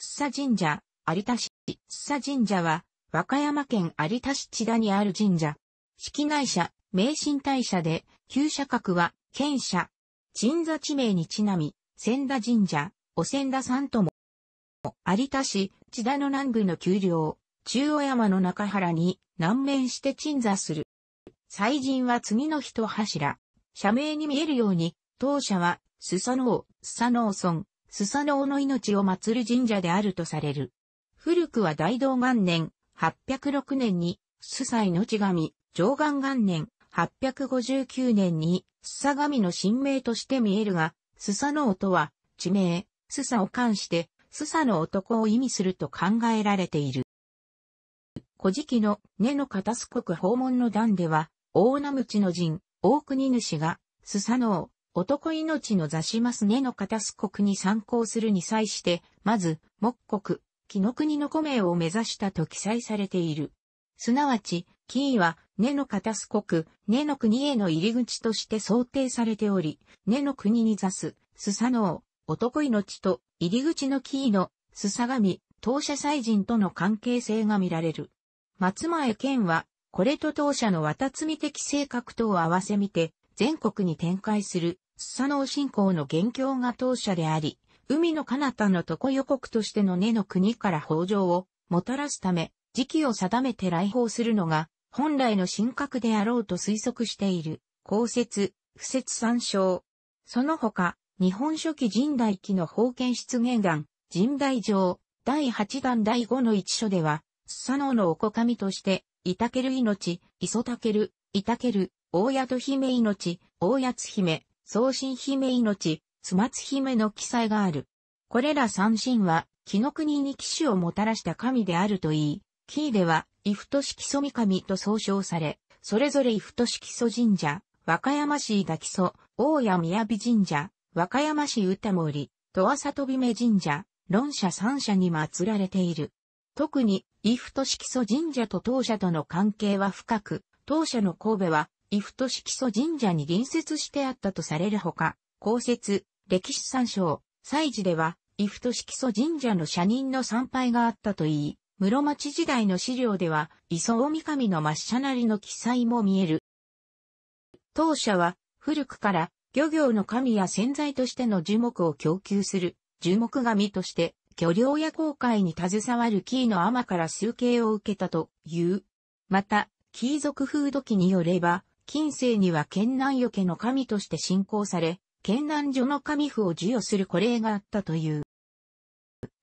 須佐神社、有田市。須佐神社は、和歌山県有田市千田にある神社。式内社、名神大社で、旧社格は、県社。鎮座地名にちなみ、千田神社、お千田さんとも。有田市、千田の南部の丘陵、中央山の中原に、南面して鎮座する。祭神は次の一柱。社名に見えるように、当社は、スサノオ、スサ村、スサノオの命を祀る神社であるとされる。古くは大道元年、806年に、スサ地神、上元元年、859年に、スサ神の神明として見えるが、スサノオとは、地名、スサを冠して、スサの男を意味すると考えられている。古事記の根の片す国訪問の段では、大名口の陣、大国主が、スサノオ、男命の座しますねの片す国に参考するに際して、まず、木国、木の国の名を目指したと記載されている。すなわち、キーは、根の片す国、根の国への入り口として想定されており、根の国に座す、スサノオ、男命と、入り口のキーの、スサミ。当社祭人との関係性が見られる。松前健は、これと当社の渡積的性格とを合わせみて、全国に展開する、スサノオ信仰の元凶が当社であり、海の彼方の床予告としての根の国から法上をもたらすため、時期を定めて来訪するのが、本来の神格であろうと推測している、公説、不説参照。その他、日本書紀神代記の封建出現岩、神代上、第8弾第5の一書では、スサノオのおこかみとして、イタケル命、イソタケル、イタケル、大谷と姫命、大津姫、宗神姫命、須松姫の記載がある。これら三神は、木の国に騎士をもたらした神であるといい、キーでは、イフト式祖神と総称され、それぞれイフト式祖神社、和歌山市伊木祖、大谷宮城神社、和歌山市歌森、戸浅飛目神社、論社三社に祀られている。特に、イフト式祖神社と当社との関係は深く、当社の神戸は、伊布都市基礎神社に隣接してあったとされるほか、公設、歴史参照、祭事では、伊布都市基礎神社の社人の参拝があったといい、室町時代の資料では、磯尾神の抹茶なりの記載も見える。当社は、古くから、漁業の神や潜在としての樹木を供給する、樹木神として、漁業や航海に携わるキーの天から数計を受けたという。また、キー族風土記によれば、近世には県南与家の神として信仰され、県南所の神府を授与する古礼があったという。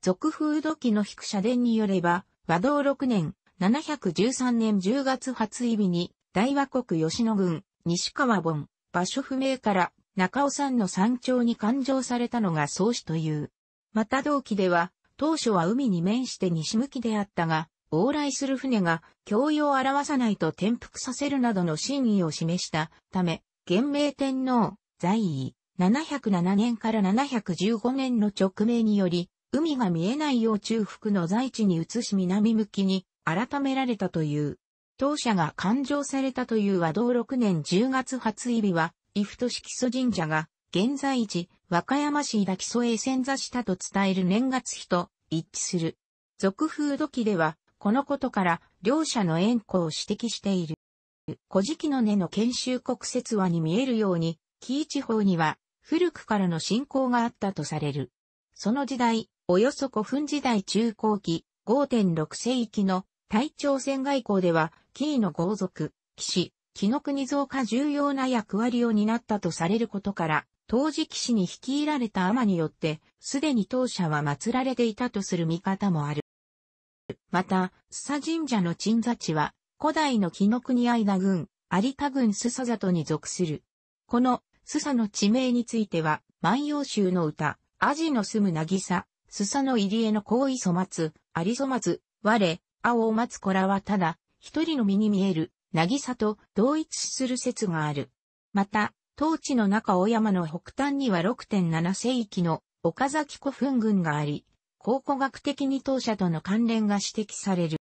俗風土記の引く社伝によれば、和道6年、713年10月初日に、大和国吉野郡、西川本、場所不明から中尾山の山頂に勘定されたのが創始という。また同期では、当初は海に面して西向きであったが、往来する船が教養を表さないと転覆させるなどの真意を示したため、元明天皇、在位、707年から715年の直命により、海が見えないよう中腹の在地に移し南向きに改められたという。当社が勘定されたという和道6年10月初日は、伊布都市基礎神社が、現在地、和歌山市伊田基礎へ遷座したと伝える年月日と一致する。俗風土器では、このことから、両者の縁故を指摘している。古事記の根の研修国説話に見えるように、紀伊地方には、古くからの信仰があったとされる。その時代、およそ古墳時代中後期、5.6世紀の大朝鮮外交では、紀伊の豪族、騎士、紀の国増加重要な役割を担ったとされることから、当時騎士に率いられた天によって、すでに当社は祀られていたとする見方もある。また、須佐神社の鎮座地は、古代の紀の国間郡、有田郡須佐里に属する。この、須佐の地名については、万葉集の歌、アジの住む渚、須佐の入り江の行為粗末、あり粗末、我、青を待つ子らはただ、一人の身に見える、渚と同一視する説がある。また、当地の中大山の北端には6.7世紀の岡崎古墳群があり、考古学的に当社との関連が指摘される。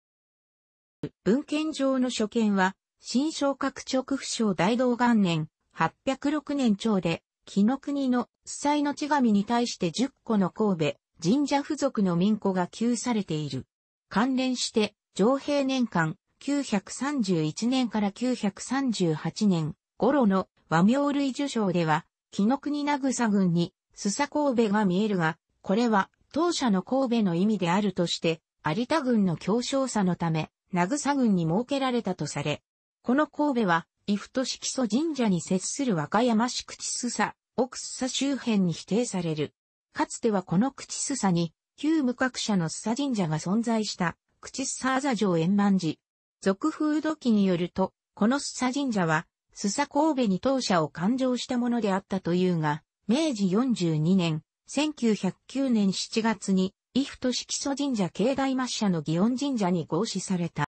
文献上の所見は、新昇格直不詳大道元年、806年朝で、木の国の主祭の地神に対して10個の神戸、神社付属の民庫が給されている。関連して、上平年間、931年から938年頃の和名類受賞では、木の国名草郡に、須佐神戸が見えるが、これは当社の神戸の意味であるとして、有田軍の強小さのため、名草軍に設けられたとされ、この神戸は、伊布都市基礎神社に接する和歌山市口須佐、奥須佐周辺に否定される。かつてはこの口須佐に、旧無格社の須佐神社が存在した、口須佐あざ城円満寺。俗風土記によると、この須佐神社は、須佐神戸に当社を勘定したものであったというが、明治42年、1909年7月に、伊布と色素神社境内抹社の祇園神社に合祀された。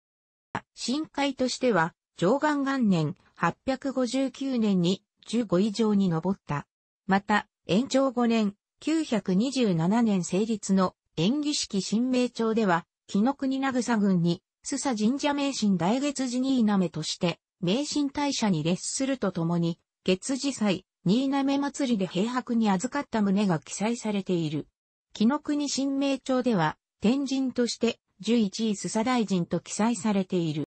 深海としては、上岸元年859年に15以上に上った。また、延長5年、927年成立の演技式新名帳では、木の国名草郡に、須佐神社名神大月寺に稲目として、名神大社に列するとともに、月次祭、新滑祭りで平白に預かった旨が記載されている。木の国新名帳では、天神として、11位須佐大臣と記載されている。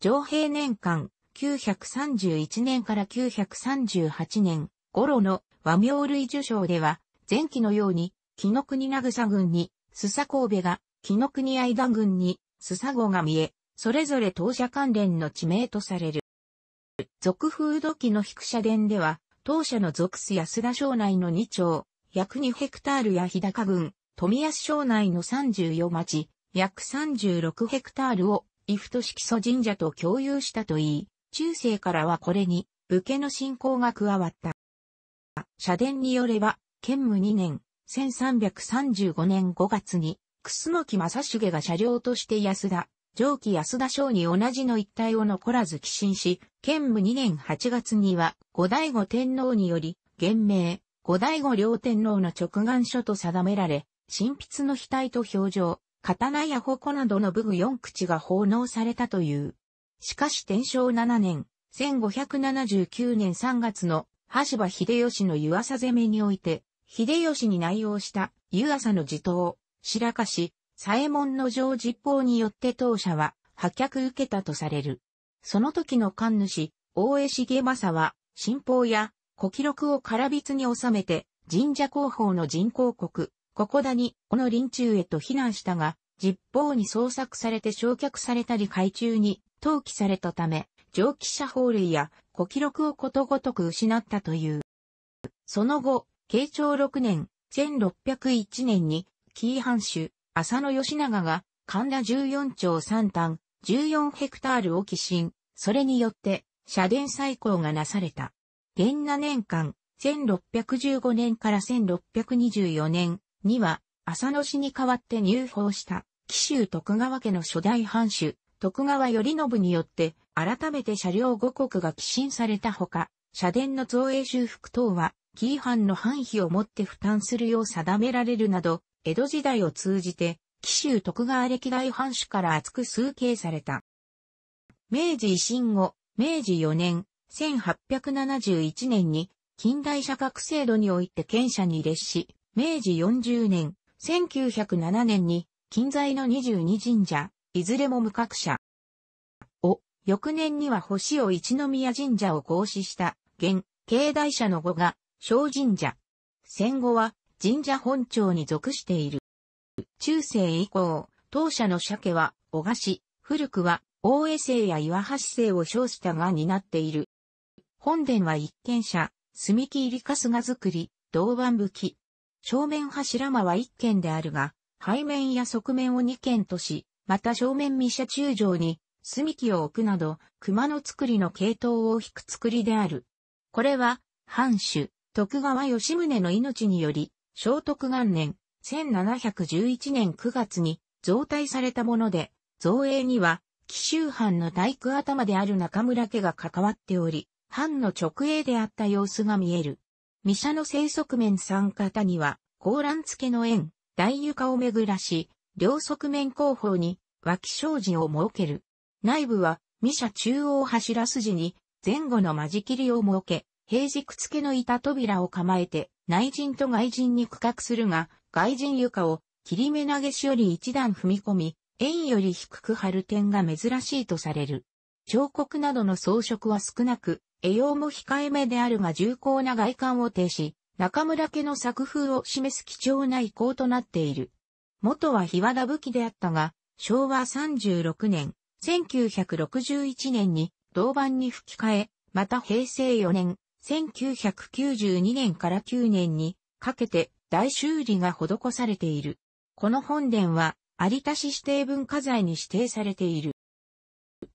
上平年間、931年から938年頃の和名類受賞では、前期のように、木の国名草軍に、須佐神戸が、木の国間軍に、須佐郷が見え、それぞれ当社関連の地名とされる。俗風土器の引く社殿では、当社の俗す安田省内の2町、約2ヘクタールや日高郡、富安省内の34町、約36ヘクタールを、イ都市式祖神社と共有したといい、中世からはこれに、武家の信仰が加わった。社殿によれば、県務2年、1335年5月に、楠木正重が車両として安田、上記安田省に同じの一帯を残らず寄進し、建武2年8月には、後醍醐天皇により、現名、後醍醐両天皇の直眼書と定められ、神筆の額と表情、刀や矛などの武具4口が奉納されたという。しかし天正7年、1579年3月の橋場秀吉の湯浅攻めにおいて、秀吉に内容した湯浅の地頭、白樫、左衛門の城実法によって当社は破却受けたとされる。その時の官主、大江重政は、新法や古記録を空筆に収めて、神社広報の人工国、ここだに、この臨中へと避難したが、実法に捜索されて焼却されたり海中に投棄されたため、蒸気車法類や古記録をことごとく失ったという。その後、慶長6年、1601年に、紀伊藩主、浅野義長が、神田14町3端、14ヘクタールを寄進、それによって、社殿再興がなされた。元那年間、1615年から1624年には、浅野氏に代わって入法した紀州徳川家の初代藩主、徳川頼信によって、改めて車両五国が寄進されたほか、社殿の造営修復等は、紀伊藩の藩費をもって負担するよう定められるなど、江戸時代を通じて、紀州徳川歴代藩主から厚く崇敬された。明治維新後、明治4年、1871年に、近代社格制度において県社に列し、明治40年、1907年に、近在の22神社、いずれも無格者。を、翌年には星を一宮神社を合祀した、現、境内社の後が、小神社。戦後は、神社本庁に属している。中世以降、当社の鮭は、小菓子、古くは、大江姓や岩橋姓を称したがになっている。本殿は一軒舎、炭木入り春日作り、銅板武器。正面柱間は一軒であるが、背面や側面を二軒とし、また正面三社中上に、炭木を置くなど、熊の作りの系統を引く作りである。これは、藩主、徳川吉宗の命により、聖徳元年、1711年9月に増大されたもので、造営には、紀州藩の大工頭である中村家が関わっており、藩の直営であった様子が見える。三社の生息面三方には、高蘭付けの縁、大床を巡らし、両側面後方に、脇障子を設ける。内部は、三社中央柱筋に、前後の間仕切りを設け、平軸付けの板扉を構えて、内陣と外陣に区画するが、外陣床を切り目投げしより一段踏み込み、円より低く張る点が珍しいとされる。彫刻などの装飾は少なく、栄養も控えめであるが重厚な外観を呈し、中村家の作風を示す貴重な遺構となっている。元は日和田武器であったが、昭和36年、1961年に銅板に吹き替え、また平成4年、1992年から9年にかけて大修理が施されている。この本殿は有田市指定文化財に指定されている。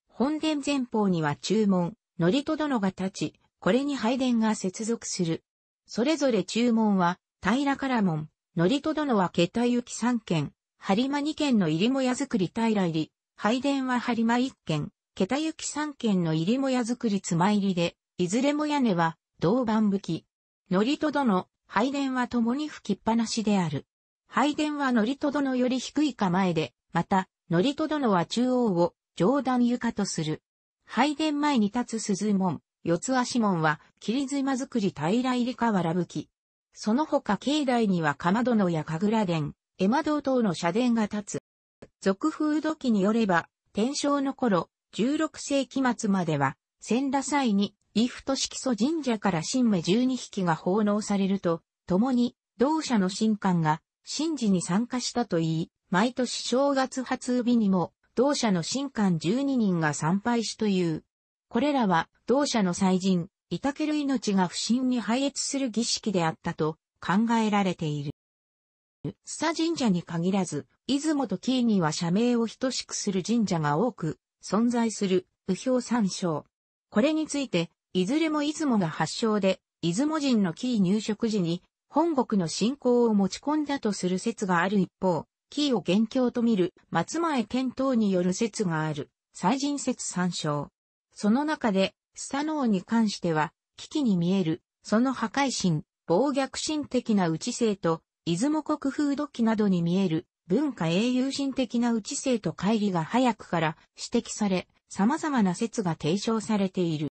本殿前方には文、のりと殿が立ち、これに拝殿が接続する。それぞれ注文は、平から門、りと殿は桁行き3件、張間2件の入りもや作り平入り、拝殿は張間1件、桁行き3件の入りもや作りつま入りで、いずれも屋根は、銅板吹き。則との、拝殿は共に吹きっぱなしである。拝殿は則とのより低い構えで、また、則と殿は中央を上段床とする。拝殿前に立つ鈴門、四つ足門は、霧妻作り平入り瓦吹き。その他境内にはかまどのや神楽殿、絵馬堂等の社殿が立つ。俗風土記によれば、天正の頃、16世紀末までは、千羅祭に伊布と色素神社から神目十二匹が奉納されると、共に同社の神官が神事に参加したといい、毎年正月初日にも同社の神官十二人が参拝しという。これらは同社の祭神、いたける命が不審に拝越する儀式であったと考えられている。須佐神社に限らず、出雲と紀伊には社名を等しくする神社が多く存在する、右表参照。これについて、いずれも出雲が発祥で、出雲人の紀伊入植時に、本国の信仰を持ち込んだとする説がある一方、紀伊を元凶と見る松前健等による説がある、最人説参照。その中で、スタノーに関しては、危機に見える、その破壊心、暴虐心的な内政と、出雲国風土記などに見える、文化英雄心的な内政と乖離が早くから指摘され、様々な説が提唱されている。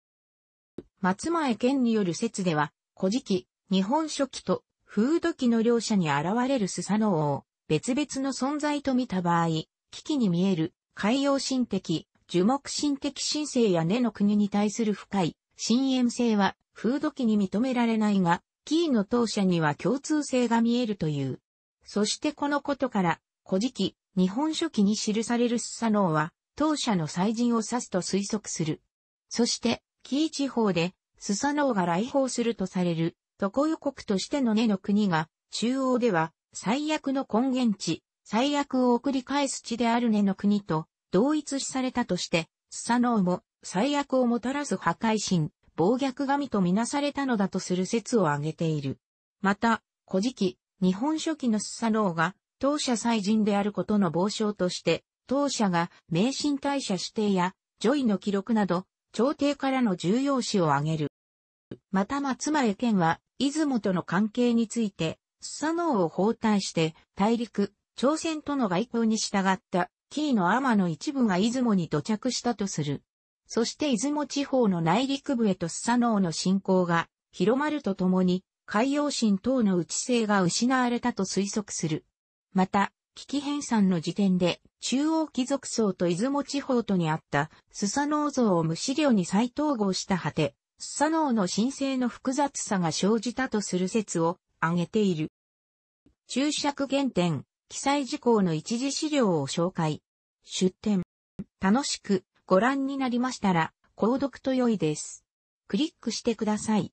松前県による説では、古事記、日本書記と風土記の両者に現れるスサノオを別々の存在と見た場合、危機に見える海洋神的、樹木神的神聖や根の国に対する深い深淵性は風土記に認められないが、キーの当社には共通性が見えるという。そしてこのことから、古事記、日本書記に記されるスサノオは、当社の祭神を指すと推測する。そして、紀伊地方で、スサノオが来訪するとされる、トコ予としての根の国が、中央では、最悪の根源地、最悪を送り返す地である根の国と、同一視されたとして、スサノオも、最悪をもたらす破壊神、暴虐神とみなされたのだとする説を挙げている。また、古事記、日本書紀のスサノオが、当社祭人であることの傍証として、当社が名神大社指定や、ジョイの記録など、朝廷からの重要視を挙げる。また松前県は、出雲との関係について、スサノオを包帯して、大陸、朝鮮との外交に従った、キーの天の一部が出雲に土着したとする。そして出雲地方の内陸部へとスサノオの侵攻が広まるとともに、海洋神等の内性が失われたと推測する。また、危機編纂の時点で、中央貴族層と出雲地方とにあった、スサノオ像を無資料に再統合した果て、スサノオの申請の複雑さが生じたとする説を挙げている。注釈原点、記載事項の一時資料を紹介。出典。楽しくご覧になりましたら、購読と良いです。クリックしてください。